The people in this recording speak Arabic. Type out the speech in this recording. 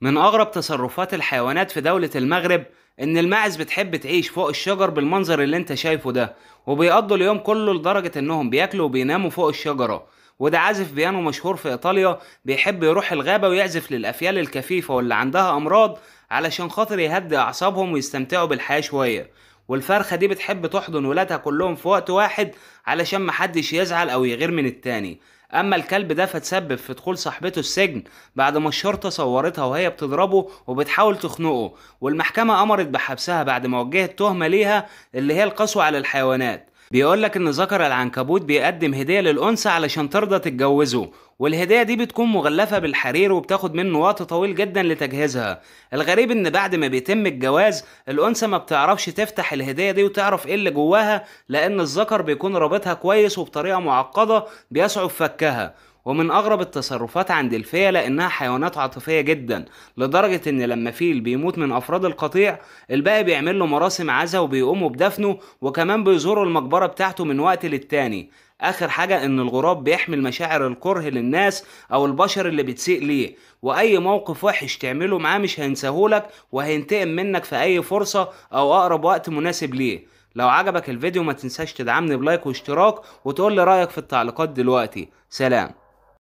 من أغرب تصرفات الحيوانات في دولة المغرب إن الماعز بتحب تعيش فوق الشجر بالمنظر اللي أنت شايفه ده وبيقضوا اليوم كله لدرجة إنهم بياكلوا وبيناموا فوق الشجرة وده عازف بيانو مشهور في إيطاليا بيحب يروح الغابة ويعزف للأفيال الكفيفة واللي عندها أمراض علشان خاطر يهدي أعصابهم ويستمتعوا بالحياة شوية والفرخة دي بتحب تحضن ولادها كلهم في وقت واحد علشان محدش يزعل أو يغير من التاني اما الكلب ده فتسبب في دخول صاحبته السجن بعد ما الشرطه صورتها وهي بتضربه وبتحاول تخنقه والمحكمه امرت بحبسها بعد ما وجهت تهمه ليها اللي هي القسوه على الحيوانات بيقول لك ان ذكر العنكبوت بيقدم هديه للانثى علشان ترضى تتجوزه والهديه دي بتكون مغلفه بالحرير وبتاخد منه وقت طويل جدا لتجهيزها الغريب ان بعد ما بيتم الجواز الانثى ما بتعرفش تفتح الهديه دي وتعرف ايه اللي جواها لان الذكر بيكون رابطها كويس وبطريقه معقده بيصعب فكها ومن أغرب التصرفات عند الفيلة إنها حيوانات عاطفية جدا لدرجة إن لما فيل بيموت من أفراد القطيع الباقي بيعمل له مراسم عزا وبيقوموا بدفنه وكمان بيزوروا المقبرة بتاعته من وقت للتاني آخر حاجة إن الغراب بيحمل مشاعر الكره للناس أو البشر اللي بتسيء ليه وأي موقف وحش تعمله معاه مش هينساهولك وهينتقم منك في أي فرصة أو أقرب وقت مناسب ليه لو عجبك الفيديو ما تنساش تدعمني بلايك واشتراك وتقول لي رأيك في التعليقات دلوقتي سلام